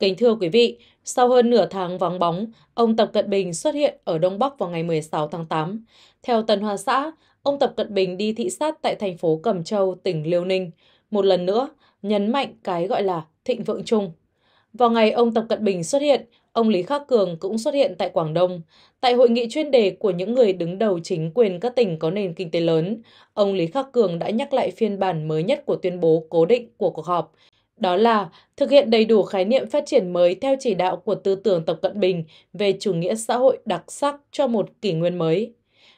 Kính thưa quý vị, sau hơn nửa tháng vắng bóng, ông Tập Cận Bình xuất hiện ở Đông Bắc vào ngày 16 tháng 8. Theo Tân Hoa Xã, ông Tập Cận Bình đi thị sát tại thành phố Cẩm Châu, tỉnh Liêu Ninh. Một lần nữa, nhấn mạnh cái gọi là thịnh vượng chung. Vào ngày ông Tập Cận Bình xuất hiện, ông Lý Khắc Cường cũng xuất hiện tại Quảng Đông. Tại hội nghị chuyên đề của những người đứng đầu chính quyền các tỉnh có nền kinh tế lớn, ông Lý Khắc Cường đã nhắc lại phiên bản mới nhất của tuyên bố cố định của cuộc họp, đó là thực hiện đầy đủ khái niệm phát triển mới theo chỉ đạo của tư tưởng Tập Cận Bình về chủ nghĩa xã hội đặc sắc cho một kỷ nguyên mới.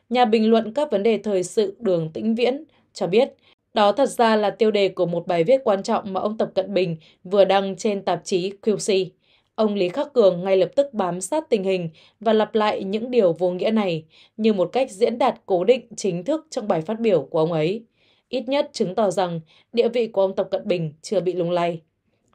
Nhà bình luận các vấn đề thời sự Đường Tĩnh Viễn cho biết, đó thật ra là tiêu đề của một bài viết quan trọng mà ông Tập Cận Bình vừa đăng trên tạp chí QC. Ông Lý Khắc Cường ngay lập tức bám sát tình hình và lặp lại những điều vô nghĩa này như một cách diễn đạt cố định chính thức trong bài phát biểu của ông ấy ít nhất chứng tỏ rằng địa vị của ông Tập Cận Bình chưa bị lung lay.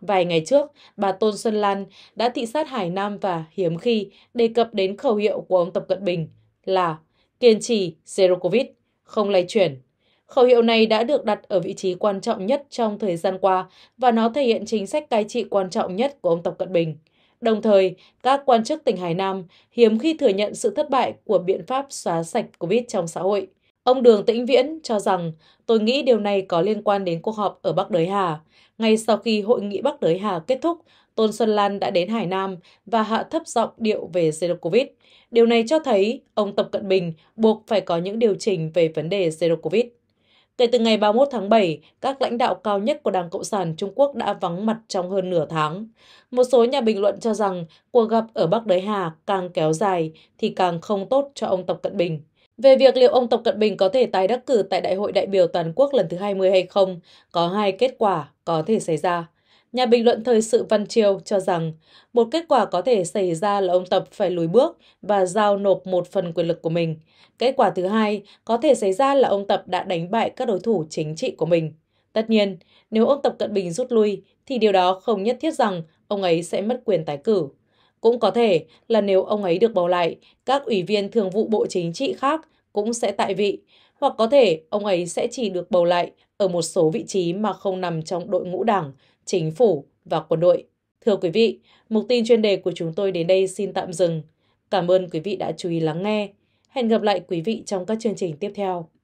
Vài ngày trước, bà Tôn Xuân Lan đã thị sát Hải Nam và hiếm khi đề cập đến khẩu hiệu của ông Tập Cận Bình là kiên trì Zero Covid, không lay chuyển. Khẩu hiệu này đã được đặt ở vị trí quan trọng nhất trong thời gian qua và nó thể hiện chính sách cai trị quan trọng nhất của ông Tập Cận Bình. Đồng thời, các quan chức tỉnh Hải Nam hiếm khi thừa nhận sự thất bại của biện pháp xóa sạch Covid trong xã hội. Ông Đường Tĩnh Viễn cho rằng, tôi nghĩ điều này có liên quan đến cuộc họp ở Bắc Đới Hà. Ngay sau khi hội nghị Bắc Đới Hà kết thúc, Tôn Xuân Lan đã đến Hải Nam và hạ thấp giọng điệu về Zero Covid. Điều này cho thấy ông Tập Cận Bình buộc phải có những điều chỉnh về vấn đề Zero Covid. Kể từ ngày 31 tháng 7, các lãnh đạo cao nhất của Đảng Cộng sản Trung Quốc đã vắng mặt trong hơn nửa tháng. Một số nhà bình luận cho rằng cuộc gặp ở Bắc Đới Hà càng kéo dài thì càng không tốt cho ông Tập Cận Bình. Về việc liệu ông Tập Cận Bình có thể tái đắc cử tại Đại hội đại biểu toàn quốc lần thứ 20 hay không, có hai kết quả có thể xảy ra. Nhà bình luận thời sự Văn Triều cho rằng, một kết quả có thể xảy ra là ông Tập phải lùi bước và giao nộp một phần quyền lực của mình. Kết quả thứ hai có thể xảy ra là ông Tập đã đánh bại các đối thủ chính trị của mình. Tất nhiên, nếu ông Tập Cận Bình rút lui, thì điều đó không nhất thiết rằng ông ấy sẽ mất quyền tái cử. Cũng có thể là nếu ông ấy được bầu lại, các ủy viên thường vụ Bộ Chính trị khác cũng sẽ tại vị, hoặc có thể ông ấy sẽ chỉ được bầu lại ở một số vị trí mà không nằm trong đội ngũ đảng, chính phủ và quân đội. Thưa quý vị, mục tin chuyên đề của chúng tôi đến đây xin tạm dừng. Cảm ơn quý vị đã chú ý lắng nghe. Hẹn gặp lại quý vị trong các chương trình tiếp theo.